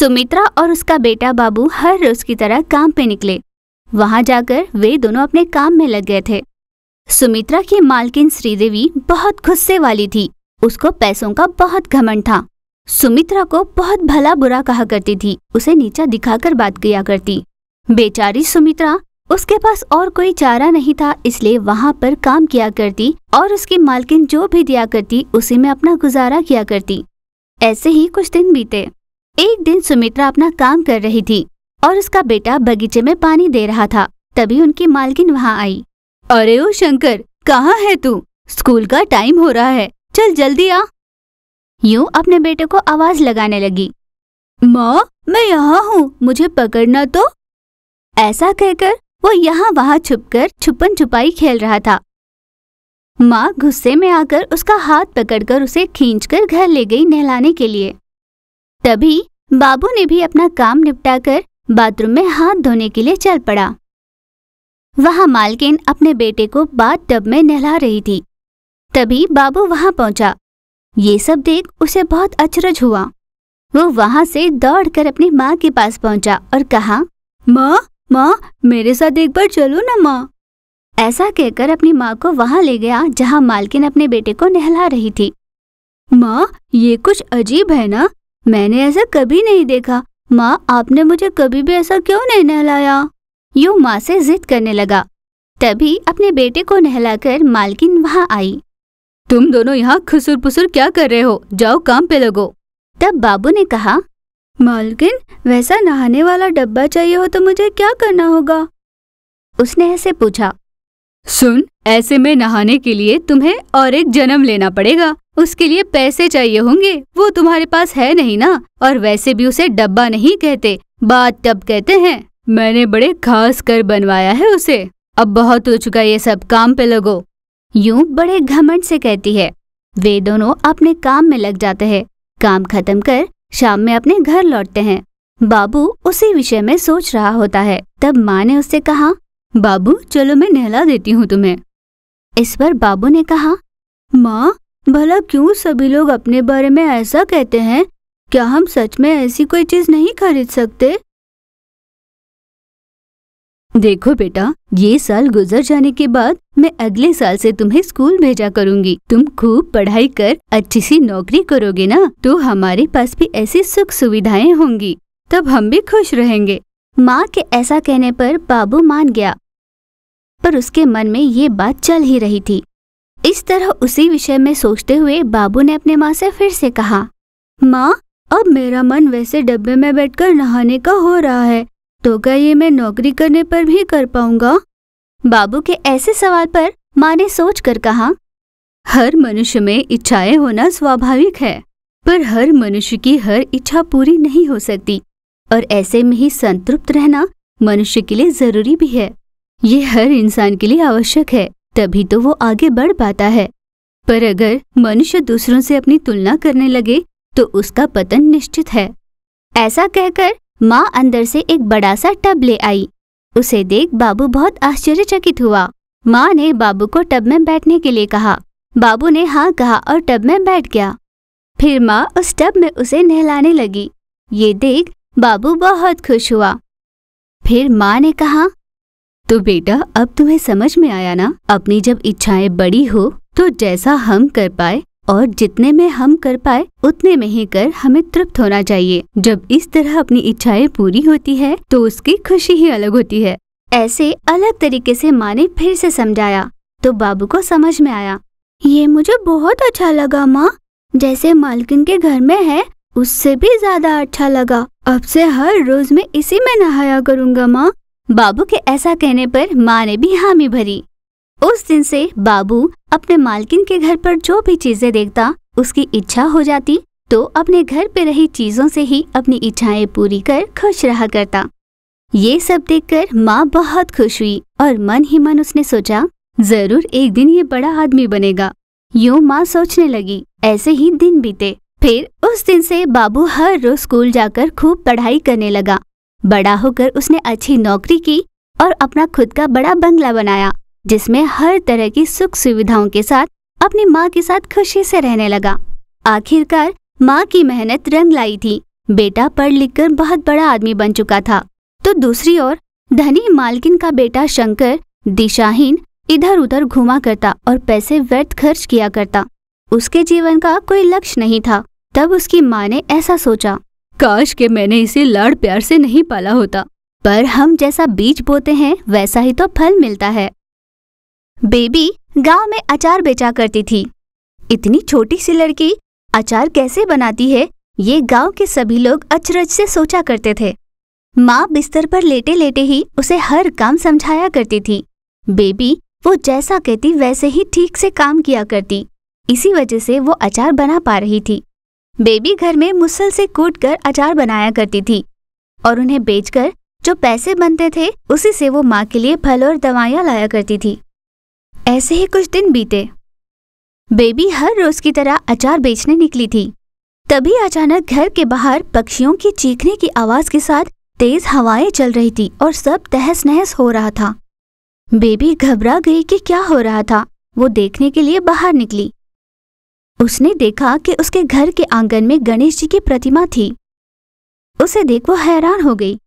सुमित्रा और उसका बेटा बाबू हर रोज की तरह काम पे निकले वहां जाकर वे दोनों अपने काम में लग गए थे सुमित्रा की मालकिन श्रीदेवी बहुत गुस्से वाली थी उसको पैसों का बहुत घमंड था सुमित्रा को बहुत भला बुरा कहा करती थी उसे नीचा दिखाकर बात किया करती बेचारी सुमित्रा उसके पास और कोई चारा नहीं था इसलिए वहाँ पर काम किया करती और उसकी मालकिन जो भी दिया करती उसी में अपना गुजारा किया करती ऐसे ही कुछ दिन बीते एक दिन सुमित्रा अपना काम कर रही थी और उसका बेटा बगीचे में पानी दे रहा था तभी उनकी मालकिन वहाँ आई अरे ओ शंकर कहाँ है तू स्कूल का टाइम हो रहा है चल जल्दी आ यूँ अपने बेटे को आवाज लगाने लगी माँ मैं यहाँ हूँ मुझे पकड़ना तो ऐसा कहकर वो यहाँ वहाँ छुपकर छुपन छुपाई खेल रहा था माँ गुस्से में आकर उसका हाथ पकड़कर उसे खींचकर घर ले गई नहलाने के लिए तभी बाबू ने भी अपना काम निपटाकर बाथरूम में हाथ धोने के लिए चल पड़ा वहां मालकिन अपने बेटे को बाथ टब में नहला रही थी तभी बाबू वहां पहुंचा ये सब देख उसे बहुत अचरज हुआ वो वहां से दौड़कर अपनी माँ के पास पहुंचा और कहा माँ माँ मेरे साथ एक बार चलो ना माँ ऐसा कहकर अपनी माँ को वहां ले गया जहां मालकिन अपने बेटे को नहला रही थी माँ ये कुछ अजीब है ना मैंने ऐसा कभी नहीं देखा माँ आपने मुझे कभी भी ऐसा क्यों नहीं नहलाया यू माँ से जिद करने लगा तभी अपने बेटे को नहलाकर मालकिन वहाँ आई तुम दोनों यहाँ खुसुर पुसुर क्या कर रहे हो जाओ काम पे लगो तब बाबू ने कहा मालकिन वैसा नहाने वाला डब्बा चाहिए हो तो मुझे क्या करना होगा उसने ऐसे पूछा सुन ऐसे में नहाने के लिए तुम्हें और एक जन्म लेना पड़ेगा उसके लिए पैसे चाहिए होंगे वो तुम्हारे पास है नहीं ना और वैसे भी उसे डब्बा नहीं कहते बात तब कहते हैं मैंने बड़े खास कर बनवाया है उसे अब बहुत हो चुका ये सब काम पे लगो यूं बड़े घमंड से कहती है वे दोनों अपने काम में लग जाते हैं काम खत्म कर शाम में अपने घर लौटते हैं बाबू उसी विषय में सोच रहा होता है तब माँ ने उससे कहा बाबू चलो मैं नहला देती हूँ तुम्हें इस पर बाबू ने कहा माँ भला क्यों सभी लोग अपने बारे में ऐसा कहते हैं क्या हम सच में ऐसी कोई चीज नहीं खरीद सकते देखो बेटा ये साल गुजर जाने के बाद मैं अगले साल से तुम्हें स्कूल भेजा करूंगी तुम खूब पढ़ाई कर अच्छी सी नौकरी करोगे ना तो हमारे पास भी ऐसी सुख सुविधाएं होंगी तब हम भी खुश रहेंगे माँ के ऐसा कहने पर बाबू मान गया पर उसके मन में ये बात चल ही रही थी इस तरह उसी विषय में सोचते हुए बाबू ने अपने माँ से फिर से कहा माँ अब मेरा मन वैसे डब्बे में बैठकर नहाने का हो रहा है तो क्या ये मैं नौकरी करने पर भी कर पाऊंगा बाबू के ऐसे सवाल पर माँ ने सोच कर कहा हर मनुष्य में इच्छाएं होना स्वाभाविक है पर हर मनुष्य की हर इच्छा पूरी नहीं हो सकती और ऐसे में ही संतृप्त रहना मनुष्य के लिए जरूरी भी है ये हर इंसान के लिए आवश्यक है तभी तो वो आगे बढ़ पाता है पर अगर मनुष्य दूसरों से अपनी तुलना करने लगे तो उसका पतन निश्चित है ऐसा कहकर माँ अंदर से एक बड़ा सा टब ले आई उसे देख बाबू बहुत आश्चर्यचकित हुआ माँ ने बाबू को टब में बैठने के लिए कहा बाबू ने हाँ कहा और टब में बैठ गया फिर माँ उस टब में उसे नहलाने लगी ये देख बाबू बहुत खुश हुआ फिर माँ ने कहा तो बेटा अब तुम्हें समझ में आया ना अपनी जब इच्छाएं बड़ी हो तो जैसा हम कर पाए और जितने में हम कर पाए उतने में ही कर हमें तृप्त होना चाहिए जब इस तरह अपनी इच्छाएं पूरी होती है तो उसकी खुशी ही अलग होती है ऐसे अलग तरीके से माँ ने फिर से समझाया तो बाबू को समझ में आया ये मुझे बहुत अच्छा लगा माँ जैसे मालकिन के घर में है उससे भी ज्यादा अच्छा लगा अब से हर रोज में इसी में नहाया करूँगा माँ बाबू के ऐसा कहने पर माँ ने भी हामी भरी उस दिन से बाबू अपने मालकिन के घर पर जो भी चीजें देखता उसकी इच्छा हो जाती तो अपने घर पे रही चीजों से ही अपनी इच्छाएं पूरी कर खुश रहा करता ये सब देखकर माँ बहुत खुश हुई और मन ही मन उसने सोचा जरूर एक दिन ये बड़ा आदमी बनेगा यूँ माँ सोचने लगी ऐसे ही दिन बीते फिर उस दिन से बाबू हर रोज स्कूल जाकर खूब पढ़ाई करने लगा बड़ा होकर उसने अच्छी नौकरी की और अपना खुद का बड़ा बंगला बनाया जिसमें हर तरह की सुख सुविधाओं के साथ अपनी माँ के साथ खुशी से रहने लगा आखिरकार माँ की मेहनत रंग लाई थी बेटा पढ़ लिख कर बहुत बड़ा आदमी बन चुका था तो दूसरी ओर धनी मालकिन का बेटा शंकर दिशाहीन इधर उधर घुमा करता और पैसे व्यर्थ खर्च किया करता उसके जीवन का कोई लक्ष्य नहीं था तब उसकी माँ ने ऐसा सोचा काश के मैंने इसे लाड़ प्यार से नहीं पाला होता पर हम जैसा बीज बोते हैं वैसा ही तो फल मिलता है बेबी गांव में अचार बेचा करती थी इतनी छोटी सी लड़की अचार कैसे बनाती है ये गांव के सभी लोग अचरज से सोचा करते थे माँ बिस्तर पर लेटे लेटे ही उसे हर काम समझाया करती थी बेबी वो जैसा कहती वैसे ही ठीक से काम किया करती इसी वजह से वो अचार बना पा रही थी बेबी घर में मुसल से कूट कर अचार बनाया करती थी और उन्हें बेचकर जो पैसे बनते थे उसी से वो माँ के लिए फल और दवाइयाँ लाया करती थी ऐसे ही कुछ दिन बीते बेबी हर रोज की तरह अचार बेचने निकली थी तभी अचानक घर के बाहर पक्षियों की चीखने की आवाज के साथ तेज हवाएं चल रही थी और सब तहस नहस हो रहा था बेबी घबरा गई कि क्या हो रहा था वो देखने के लिए बाहर निकली उसने देखा कि उसके घर के आंगन में गणेश जी की प्रतिमा थी उसे देख वो हैरान हो गई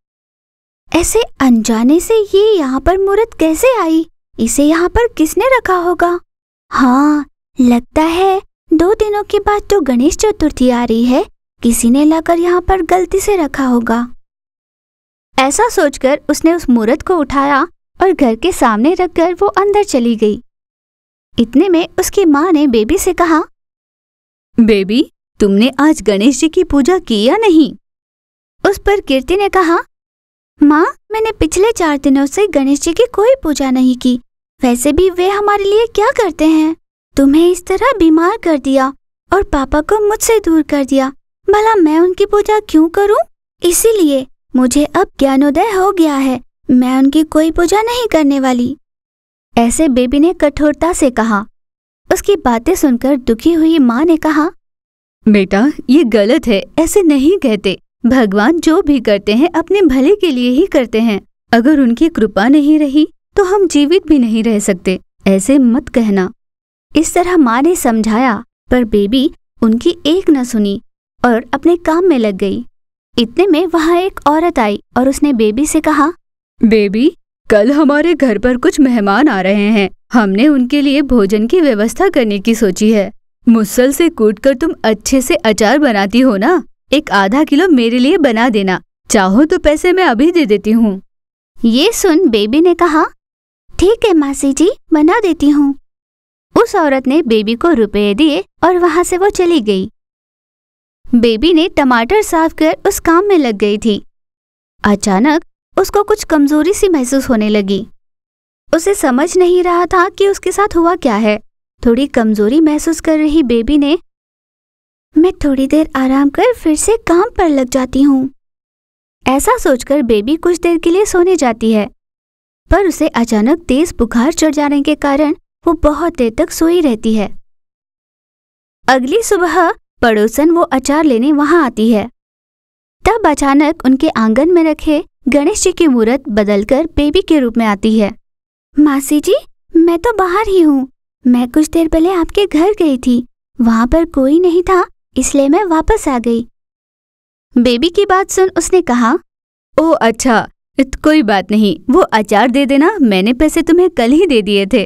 ऐसे अनजाने से ये यहाँ पर मूर्त कैसे आई इसे यहाँ पर किसने रखा होगा हाँ लगता है दो दिनों के बाद जो तो गणेश चतुर्थी आ रही है किसी ने लाकर यहाँ पर गलती से रखा होगा ऐसा सोचकर उसने उस मूर्त को उठाया और घर के सामने रखकर वो अंदर चली गई इतने में उसकी माँ ने बेबी से कहा बेबी तुमने आज गणेश जी की पूजा की या नहीं उस पर कीर्ति ने कहा माँ मैंने पिछले चार दिनों से गणेश जी की कोई पूजा नहीं की वैसे भी वे हमारे लिए क्या करते हैं तुम्हें इस तरह बीमार कर दिया और पापा को मुझसे दूर कर दिया भला मैं उनकी पूजा क्यों करूं? इसीलिए मुझे अब ज्ञानोदय हो गया है मैं उनकी कोई पूजा नहीं करने वाली ऐसे बेबी ने कठोरता से कहा उसकी बातें सुनकर दुखी हुई माँ ने कहा बेटा ये गलत है ऐसे नहीं कहते भगवान जो भी करते हैं अपने भले के लिए ही करते हैं अगर उनकी कृपा नहीं रही तो हम जीवित भी नहीं रह सकते ऐसे मत कहना इस तरह माँ ने समझाया पर बेबी उनकी एक न सुनी और अपने काम में लग गई इतने में वहाँ एक औरत आई और उसने बेबी से कहा बेबी कल हमारे घर पर कुछ मेहमान आ रहे हैं हमने उनके लिए भोजन की व्यवस्था करने की सोची है मुसल से कूट कर तुम अच्छे से अचार बनाती हो ना एक आधा किलो मेरे लिए बना देना चाहो तो पैसे मैं अभी दे देती हूँ ये सुन बेबी ने कहा ठीक है मासी जी बना देती हूँ उस औरत ने बेबी को रुपए दिए और वहाँ से वो चली गई बेबी ने टमाटर साफ कर उस काम में लग गई थी अचानक उसको कुछ कमजोरी सी महसूस होने लगी उसे समझ नहीं रहा था कि उसके साथ हुआ क्या है थोड़ी कमजोरी महसूस कर रही बेबी ने मैं थोड़ी देर आराम कर फिर से काम पर लग जाती हूँ ऐसा सोचकर बेबी कुछ देर के लिए सोने जाती है पर उसे अचानक तेज बुखार चढ़ जाने के कारण वो बहुत देर तक सोई रहती है अगली सुबह पड़ोसन वो अचार लेने वहां आती है तब अचानक उनके आंगन में रखे गणेश जी की मूर्त बदलकर बेबी के रूप में आती है मासी जी मैं तो बाहर ही हूँ मैं कुछ देर पहले आपके घर गई थी वहाँ पर कोई नहीं था इसलिए मैं वापस आ गई बेबी की बात सुन उसने कहा ओ अच्छा कोई बात नहीं वो अचार दे देना मैंने पैसे तुम्हें कल ही दे दिए थे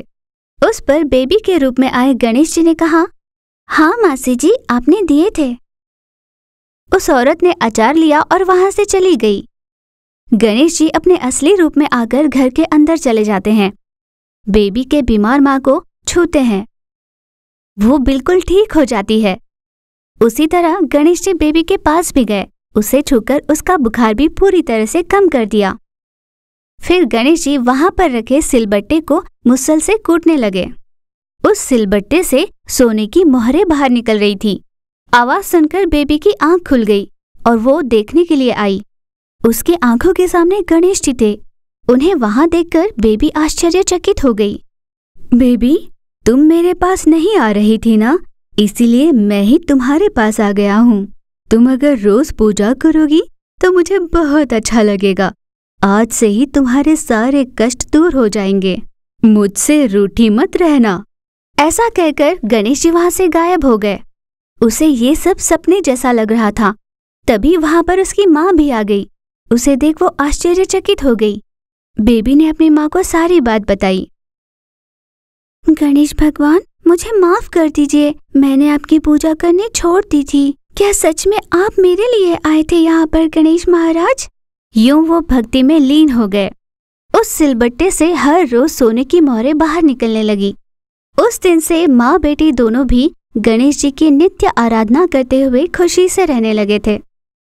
उस पर बेबी के रूप में आए गणेश जी ने कहा हाँ मासी जी आपने दिए थे उस औरत ने अचार लिया और वहां से चली गई गणेश जी अपने असली रूप में आकर घर के अंदर चले जाते हैं बेबी के बीमार माँ को छूते हैं वो बिल्कुल ठीक हो जाती है उसी तरह गणेश जी बेबी के पास भी गए उसे छूकर उसका बुखार भी पूरी तरह से कम कर दिया फिर गणेश जी वहां पर रखे सिलबट्टे को मुसल से कूटने लगे उस सिलबट्टे से सोने की मोहरे बाहर निकल रही थी आवाज सुनकर बेबी की आंख खुल गई और वो देखने के लिए आई उसके आंखों के सामने गणेश जी थे उन्हें वहां देखकर बेबी आश्चर्यचकित हो गई बेबी तुम मेरे पास नहीं आ रही थी ना इसीलिए मैं ही तुम्हारे पास आ गया हूँ तुम अगर रोज पूजा करोगी तो मुझे बहुत अच्छा लगेगा आज से ही तुम्हारे सारे कष्ट दूर हो जाएंगे मुझसे रूठी मत रहना ऐसा कहकर गणेश जी वहां से गायब हो गए उसे ये सब सपने जैसा लग रहा था तभी वहां पर उसकी माँ भी आ गई उसे देख वो आश्चर्यचकित हो गई बेबी ने अपनी माँ को सारी बात बताई गणेश भगवान मुझे माफ कर दीजिए मैंने आपकी पूजा करनी छोड़ दी थी क्या सच में आप मेरे लिए आए थे यहाँ पर गणेश महाराज यूं वो भक्ति में लीन हो गए उस सिलबट्टे से हर रोज सोने की मोहरे बाहर निकलने लगी उस दिन से माँ बेटी दोनों भी गणेश जी की नित्य आराधना करते हुए खुशी से रहने लगे थे